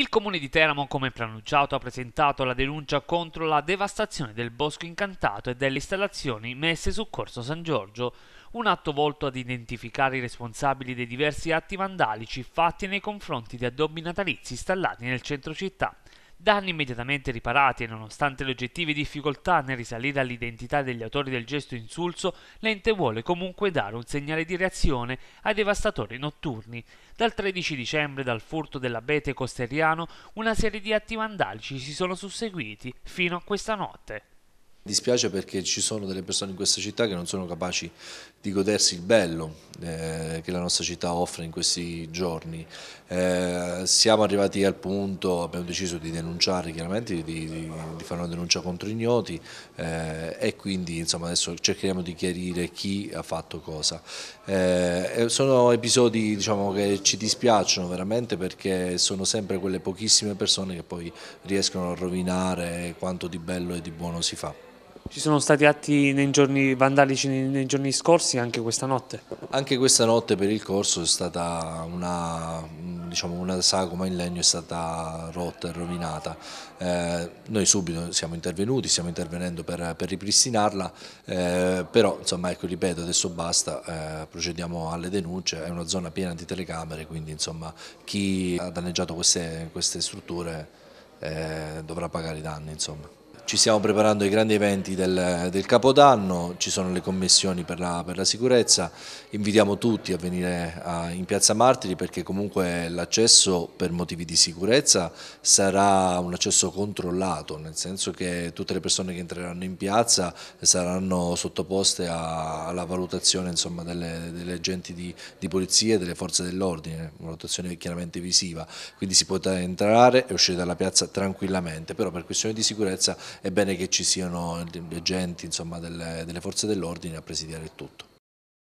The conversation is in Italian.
Il comune di Teramo, come preannunciato, ha presentato la denuncia contro la devastazione del bosco incantato e delle installazioni messe su Corso San Giorgio, un atto volto ad identificare i responsabili dei diversi atti vandalici fatti nei confronti di addobbi natalizi installati nel centro città danni immediatamente riparati e nonostante le oggettive difficoltà nel risalire all'identità degli autori del gesto insulso, l'ente vuole comunque dare un segnale di reazione ai devastatori notturni. Dal 13 dicembre dal furto dell'abete costeriano una serie di atti vandalici si sono susseguiti fino a questa notte dispiace perché ci sono delle persone in questa città che non sono capaci di godersi il bello eh, che la nostra città offre in questi giorni. Eh, siamo arrivati al punto, abbiamo deciso di denunciare chiaramente, di, di, di fare una denuncia contro ignoti eh, e quindi insomma, adesso cercheremo di chiarire chi ha fatto cosa. Eh, sono episodi diciamo, che ci dispiacciono veramente perché sono sempre quelle pochissime persone che poi riescono a rovinare quanto di bello e di buono si fa. Ci sono stati atti giorni, vandalici nei, giorni scorsi anche questa notte? Anche questa notte per il corso è stata una, diciamo una sagoma in legno è stata rotta e rovinata. Eh, noi subito siamo intervenuti, stiamo intervenendo per, per ripristinarla, eh, però insomma ecco ripeto adesso basta, eh, procediamo alle denunce, è una zona piena di telecamere quindi insomma chi ha danneggiato queste, queste strutture eh, dovrà pagare i danni insomma ci stiamo preparando ai grandi eventi del, del Capodanno, ci sono le commissioni per la, per la sicurezza, invitiamo tutti a venire a, in Piazza Martiri perché comunque l'accesso per motivi di sicurezza sarà un accesso controllato, nel senso che tutte le persone che entreranno in piazza saranno sottoposte a, alla valutazione insomma, delle, delle, agenti di, di polizia e delle forze dell'ordine, una valutazione chiaramente visiva, quindi si potrà entrare e uscire dalla piazza tranquillamente, però per questioni di sicurezza è bene che ci siano gli agenti insomma, delle, delle forze dell'ordine a presidiare il tutto.